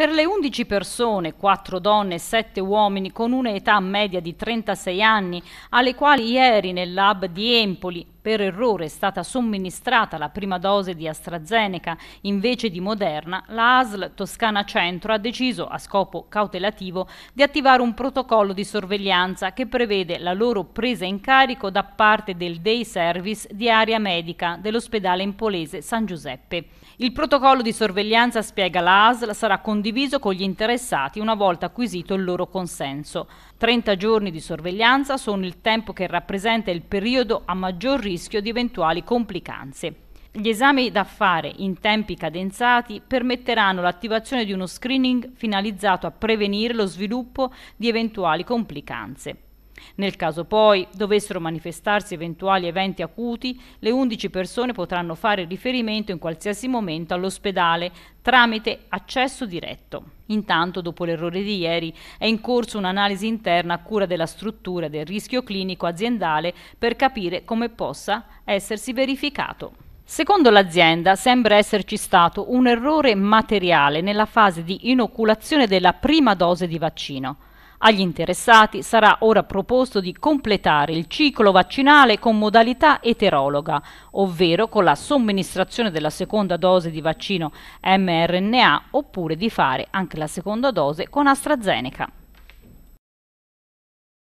Per le 11 persone, 4 donne e 7 uomini con un'età media di 36 anni, alle quali ieri nel lab di Empoli per errore è stata somministrata la prima dose di AstraZeneca invece di Moderna, la ASL Toscana Centro ha deciso, a scopo cautelativo, di attivare un protocollo di sorveglianza che prevede la loro presa in carico da parte del Day Service di area medica dell'ospedale impolese San Giuseppe. Il protocollo di sorveglianza, spiega la ASL, sarà condiviso con gli interessati una volta acquisito il loro consenso. 30 giorni di sorveglianza sono il tempo che rappresenta il periodo a maggior rischio rischio di eventuali complicanze. Gli esami da fare in tempi cadenzati permetteranno l'attivazione di uno screening finalizzato a prevenire lo sviluppo di eventuali complicanze. Nel caso poi dovessero manifestarsi eventuali eventi acuti, le 11 persone potranno fare riferimento in qualsiasi momento all'ospedale tramite accesso diretto. Intanto, dopo l'errore di ieri, è in corso un'analisi interna a cura della struttura del rischio clinico aziendale per capire come possa essersi verificato. Secondo l'azienda sembra esserci stato un errore materiale nella fase di inoculazione della prima dose di vaccino. Agli interessati sarà ora proposto di completare il ciclo vaccinale con modalità eterologa, ovvero con la somministrazione della seconda dose di vaccino mRNA oppure di fare anche la seconda dose con AstraZeneca.